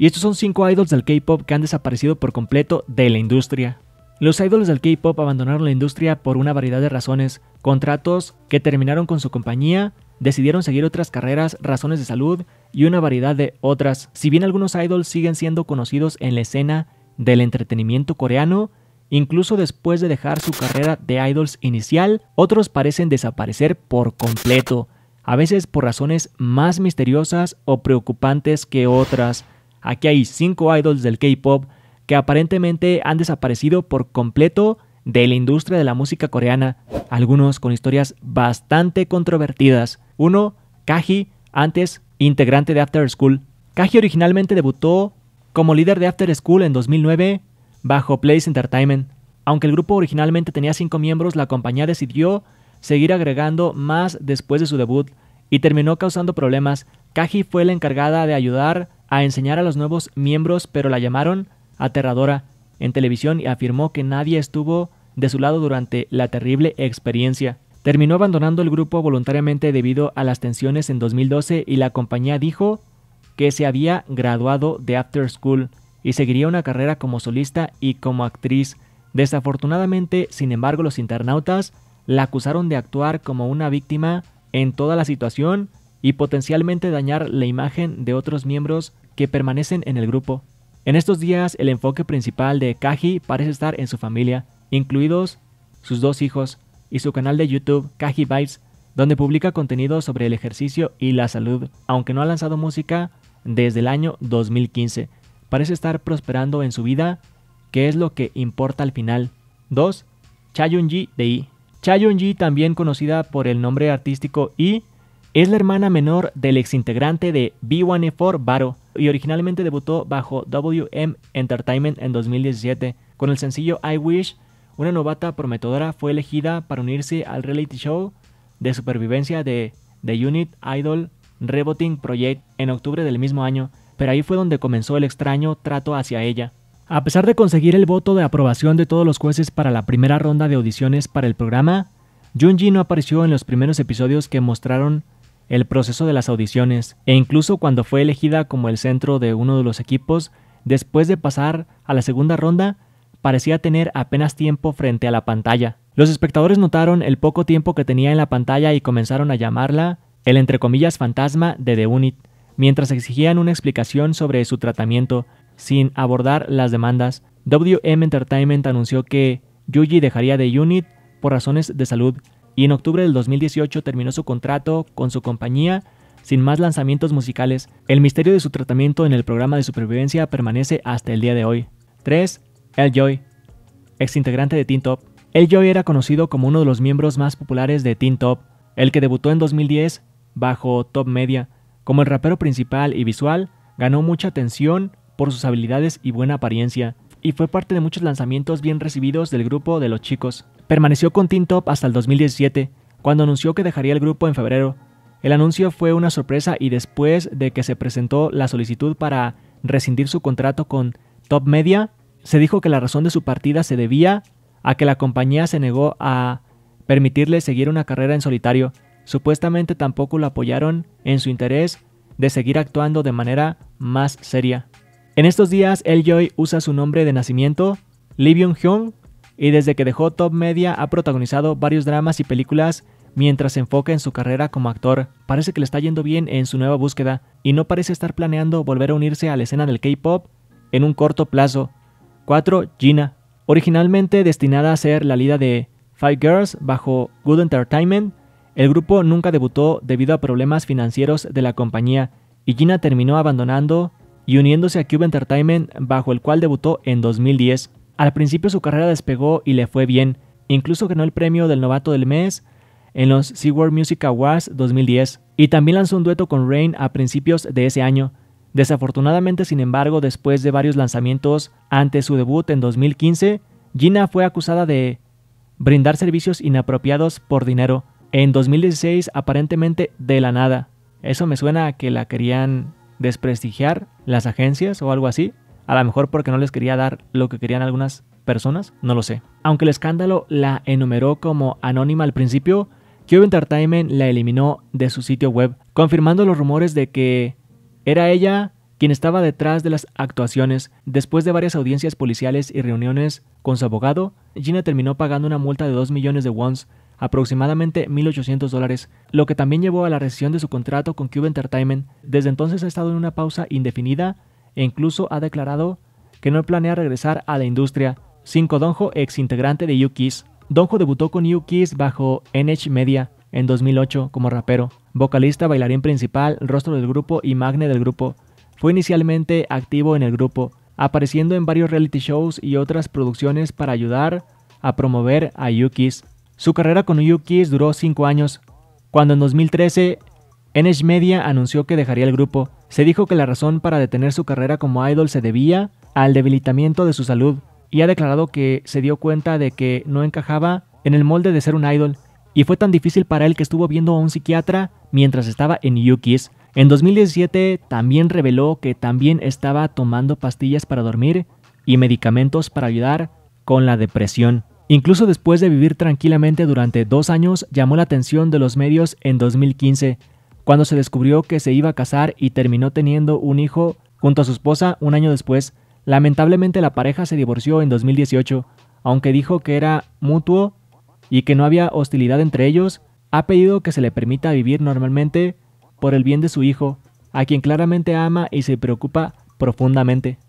Y estos son 5 idols del K-pop que han desaparecido por completo de la industria. Los idols del K-pop abandonaron la industria por una variedad de razones, contratos que terminaron con su compañía, decidieron seguir otras carreras, razones de salud y una variedad de otras. Si bien algunos idols siguen siendo conocidos en la escena del entretenimiento coreano, incluso después de dejar su carrera de idols inicial, otros parecen desaparecer por completo, a veces por razones más misteriosas o preocupantes que otras. Aquí hay cinco idols del K-pop que aparentemente han desaparecido por completo de la industria de la música coreana, algunos con historias bastante controvertidas. Uno, Kaji, antes integrante de After School. Kaji originalmente debutó como líder de After School en 2009 bajo Place Entertainment. Aunque el grupo originalmente tenía cinco miembros, la compañía decidió seguir agregando más después de su debut y terminó causando problemas. Kaji fue la encargada de ayudar a enseñar a los nuevos miembros, pero la llamaron aterradora en televisión y afirmó que nadie estuvo de su lado durante la terrible experiencia. Terminó abandonando el grupo voluntariamente debido a las tensiones en 2012 y la compañía dijo que se había graduado de After School y seguiría una carrera como solista y como actriz. Desafortunadamente, sin embargo, los internautas la acusaron de actuar como una víctima en toda la situación y potencialmente dañar la imagen de otros miembros que permanecen en el grupo. En estos días el enfoque principal de Kaji parece estar en su familia, incluidos sus dos hijos, y su canal de YouTube Kaji Vibes, donde publica contenido sobre el ejercicio y la salud, aunque no ha lanzado música desde el año 2015. Parece estar prosperando en su vida, que es lo que importa al final. 2. Chayunji de I. Chayunji, también conocida por el nombre artístico I, es la hermana menor del exintegrante de B1E4 Baro, y originalmente debutó bajo WM Entertainment en 2017 con el sencillo I Wish. Una novata prometedora fue elegida para unirse al reality show de supervivencia de The Unit Idol Reboting Project en octubre del mismo año, pero ahí fue donde comenzó el extraño trato hacia ella. A pesar de conseguir el voto de aprobación de todos los jueces para la primera ronda de audiciones para el programa, Junji no apareció en los primeros episodios que mostraron el proceso de las audiciones e incluso cuando fue elegida como el centro de uno de los equipos, después de pasar a la segunda ronda, parecía tener apenas tiempo frente a la pantalla. Los espectadores notaron el poco tiempo que tenía en la pantalla y comenzaron a llamarla el entre comillas fantasma de The Unit, mientras exigían una explicación sobre su tratamiento, sin abordar las demandas. WM Entertainment anunció que Yuji dejaría The Unit por razones de salud, y en octubre del 2018 terminó su contrato con su compañía sin más lanzamientos musicales. El misterio de su tratamiento en el programa de supervivencia permanece hasta el día de hoy. 3. Joy, ex integrante de Teen Top. El Joy era conocido como uno de los miembros más populares de Teen Top, el que debutó en 2010 bajo Top Media. Como el rapero principal y visual, ganó mucha atención por sus habilidades y buena apariencia y fue parte de muchos lanzamientos bien recibidos del grupo de los chicos. Permaneció con Teen Top hasta el 2017, cuando anunció que dejaría el grupo en febrero. El anuncio fue una sorpresa y después de que se presentó la solicitud para rescindir su contrato con Top Media, se dijo que la razón de su partida se debía a que la compañía se negó a permitirle seguir una carrera en solitario. Supuestamente tampoco lo apoyaron en su interés de seguir actuando de manera más seria. En estos días, El Joy usa su nombre de nacimiento, Lee byung y desde que dejó Top Media ha protagonizado varios dramas y películas mientras se enfoca en su carrera como actor. Parece que le está yendo bien en su nueva búsqueda y no parece estar planeando volver a unirse a la escena del K-pop en un corto plazo. 4. Gina. Originalmente destinada a ser la líder de Five Girls bajo Good Entertainment, el grupo nunca debutó debido a problemas financieros de la compañía y Gina terminó abandonando y uniéndose a Cube Entertainment, bajo el cual debutó en 2010. Al principio su carrera despegó y le fue bien, incluso ganó el premio del novato del mes en los SeaWorld Music Awards 2010 y también lanzó un dueto con Rain a principios de ese año. Desafortunadamente, sin embargo, después de varios lanzamientos ante su debut en 2015, Gina fue acusada de brindar servicios inapropiados por dinero en 2016 aparentemente de la nada. Eso me suena a que la querían desprestigiar las agencias o algo así. A lo mejor porque no les quería dar lo que querían algunas personas, no lo sé. Aunque el escándalo la enumeró como anónima al principio, Cube Entertainment la eliminó de su sitio web, confirmando los rumores de que era ella quien estaba detrás de las actuaciones. Después de varias audiencias policiales y reuniones con su abogado, Gina terminó pagando una multa de 2 millones de wons, aproximadamente 1.800 dólares, lo que también llevó a la rescisión de su contrato con Cube Entertainment. Desde entonces ha estado en una pausa indefinida e incluso ha declarado que no planea regresar a la industria. 5. Donjo, ex integrante de U-Kiss. Donjo debutó con U-Kiss bajo NH Media en 2008 como rapero, vocalista, bailarín principal, rostro del grupo y magne del grupo. Fue inicialmente activo en el grupo, apareciendo en varios reality shows y otras producciones para ayudar a promover a Yuki's. Su carrera con Yuki's duró 5 años. Cuando en 2013 NH Media anunció que dejaría el grupo, se dijo que la razón para detener su carrera como idol se debía al debilitamiento de su salud y ha declarado que se dio cuenta de que no encajaba en el molde de ser un idol y fue tan difícil para él que estuvo viendo a un psiquiatra mientras estaba en Yuki's. En 2017 también reveló que también estaba tomando pastillas para dormir y medicamentos para ayudar con la depresión. Incluso después de vivir tranquilamente durante dos años, llamó la atención de los medios en 2015, cuando se descubrió que se iba a casar y terminó teniendo un hijo junto a su esposa un año después. Lamentablemente la pareja se divorció en 2018, aunque dijo que era mutuo y que no había hostilidad entre ellos, ha pedido que se le permita vivir normalmente por el bien de su hijo, a quien claramente ama y se preocupa profundamente.